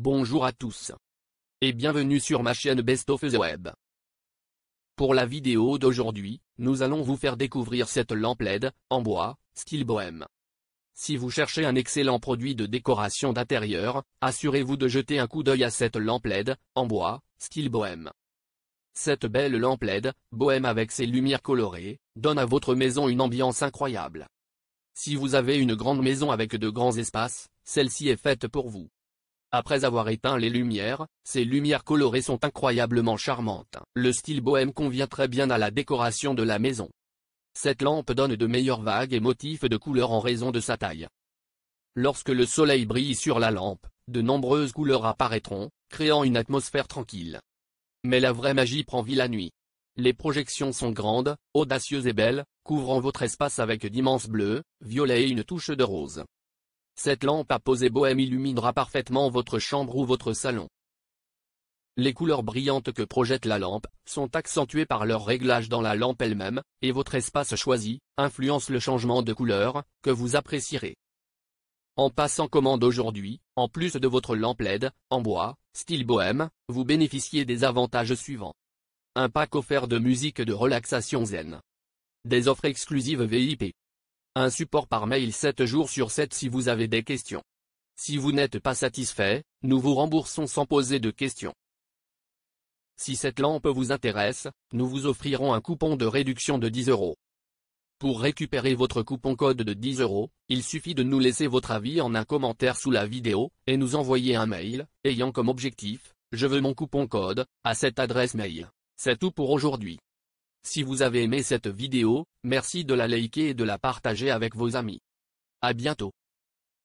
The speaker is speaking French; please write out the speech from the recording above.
Bonjour à tous. Et bienvenue sur ma chaîne Best of the Web. Pour la vidéo d'aujourd'hui, nous allons vous faire découvrir cette lampe LED, en bois, style bohème. Si vous cherchez un excellent produit de décoration d'intérieur, assurez-vous de jeter un coup d'œil à cette lampe LED, en bois, style bohème. Cette belle lampe LED, bohème avec ses lumières colorées, donne à votre maison une ambiance incroyable. Si vous avez une grande maison avec de grands espaces, celle-ci est faite pour vous. Après avoir éteint les lumières, ces lumières colorées sont incroyablement charmantes. Le style bohème convient très bien à la décoration de la maison. Cette lampe donne de meilleures vagues et motifs de couleurs en raison de sa taille. Lorsque le soleil brille sur la lampe, de nombreuses couleurs apparaîtront, créant une atmosphère tranquille. Mais la vraie magie prend vie la nuit. Les projections sont grandes, audacieuses et belles, couvrant votre espace avec d'immenses bleus, violets et une touche de rose. Cette lampe à poser bohème illuminera parfaitement votre chambre ou votre salon. Les couleurs brillantes que projette la lampe, sont accentuées par leur réglage dans la lampe elle-même, et votre espace choisi, influence le changement de couleur, que vous apprécierez. En passant commande aujourd'hui, en plus de votre lampe LED, en bois, style bohème, vous bénéficiez des avantages suivants. Un pack offert de musique de relaxation zen. Des offres exclusives VIP. Un support par mail 7 jours sur 7 si vous avez des questions. Si vous n'êtes pas satisfait, nous vous remboursons sans poser de questions. Si cette lampe vous intéresse, nous vous offrirons un coupon de réduction de 10 euros. Pour récupérer votre coupon code de 10 euros, il suffit de nous laisser votre avis en un commentaire sous la vidéo, et nous envoyer un mail, ayant comme objectif, je veux mon coupon code, à cette adresse mail. C'est tout pour aujourd'hui. Si vous avez aimé cette vidéo, merci de la liker et de la partager avec vos amis. À bientôt.